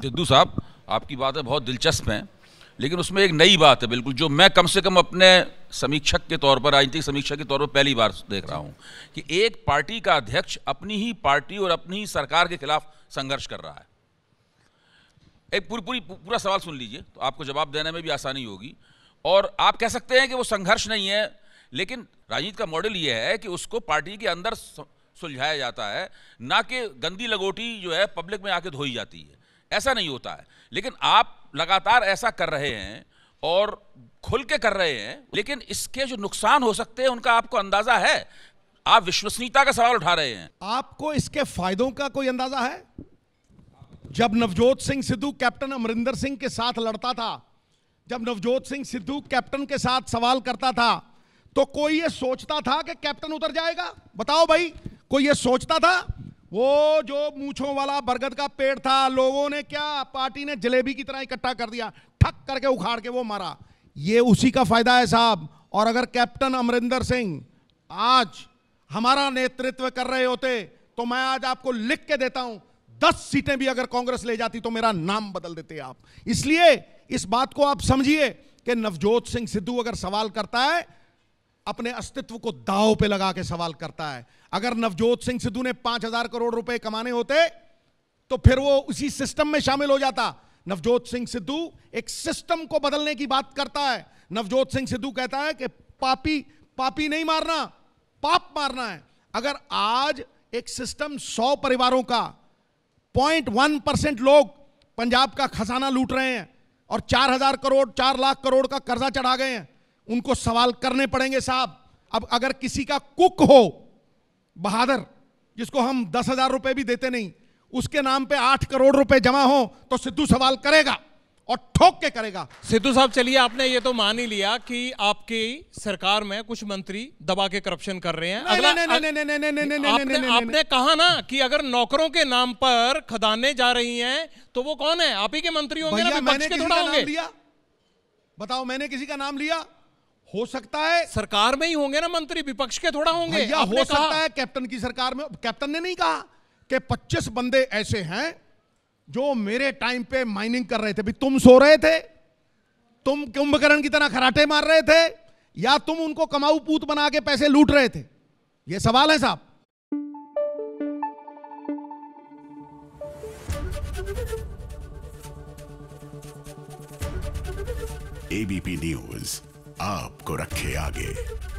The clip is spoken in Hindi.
सिद्धू साहब आपकी बात है बहुत दिलचस्प है लेकिन उसमें एक नई बात है बिल्कुल जो मैं कम से कम अपने समीक्षक के तौर पर राजनीतिक समीक्षक के तौर पर पहली बार देख रहा हूं कि एक पार्टी का अध्यक्ष अपनी ही पार्टी और अपनी ही सरकार के खिलाफ संघर्ष कर रहा है एक पूरी पूरी पूरा सवाल सुन लीजिए तो आपको जवाब देने में भी आसानी होगी और आप कह सकते हैं कि वो संघर्ष नहीं है लेकिन राजनीति का मॉडल ये है कि उसको पार्टी के अंदर सुलझाया जाता है ना कि गंदी लगोटी जो है पब्लिक में आके धोई जाती है ऐसा नहीं होता है लेकिन आप लगातार ऐसा कर रहे हैं और खुल के कर रहे हैं लेकिन इसके जो नुकसान हो सकते हैं उनका आपको अंदाजा है आप विश्वसनीयता का सवाल उठा रहे हैं आपको इसके फायदों का कोई अंदाजा है जब नवजोत सिंह सिद्धू कैप्टन अमरिंदर सिंह के साथ लड़ता था जब नवजोत सिंह सिद्धू कैप्टन के साथ सवाल करता था तो कोई ये सोचता था कि कैप्टन उतर जाएगा बताओ भाई कोई ये सोचता था वो जो मूछों वाला बरगद का पेड़ था लोगों ने क्या पार्टी ने जलेबी की तरह इकट्ठा कर दिया ठक करके उखाड़ के वो मारा ये उसी का फायदा है साहब और अगर कैप्टन अमरिंदर सिंह आज हमारा नेतृत्व कर रहे होते तो मैं आज आपको लिख के देता हूं दस सीटें भी अगर कांग्रेस ले जाती तो मेरा नाम बदल देते आप इसलिए इस बात को आप समझिए कि नवजोत सिंह सिद्धू अगर सवाल करता है अपने अस्तित्व को दाव पे लगा के सवाल करता है अगर नवजोत सिंह सिद्धू ने पांच हजार करोड़ रुपए कमाने होते तो फिर वो उसी सिस्टम में शामिल हो जाता नवजोत सिंह सिद्धू एक सिस्टम को बदलने की बात करता है नवजोत सिंह सिद्धू कहता है कि पापी पापी नहीं मारना पाप मारना है अगर आज एक सिस्टम सौ परिवारों का पॉइंट वन परसेंट लोग पंजाब का खजाना लूट रहे हैं और चार हजार करोड़ चार लाख करोड़ का कर्जा चढ़ा गए हैं उनको सवाल करने पड़ेंगे साहब अब अगर किसी का कुक हो बहादुर जिसको हम दस हजार रुपए भी देते नहीं उसके नाम पे आठ करोड़ रुपए जमा हो तो सिद्धू सवाल करेगा और ठोक के करेगा सिद्धू साहब चलिए आपने ये तो मान ही लिया कि आपकी सरकार में कुछ मंत्री दबा के करप्शन कर रहे हैं अगला आपने, आपने कहा ना कि अगर नौकरों के नाम पर खदाने जा रही हैं तो वो कौन है आप ही के मंत्री होंगे ना होंगे बताओ मैंने किसी का नाम लिया हो सकता है सरकार में ही होंगे ना मंत्री विपक्ष के थोड़ा होंगे या हो सकता है कैप्टन की सरकार में कैप्टन ने नहीं कहा कि 25 बंदे ऐसे हैं जो मेरे टाइम पे माइनिंग कर रहे थे भी तुम सो रहे थे तुम कुंभकर्ण की तरह खराटे मार रहे थे या तुम उनको कमाऊ पूत बना के पैसे लूट रहे थे ये सवाल है साहब एबीपी न्यूज आपको रखे आगे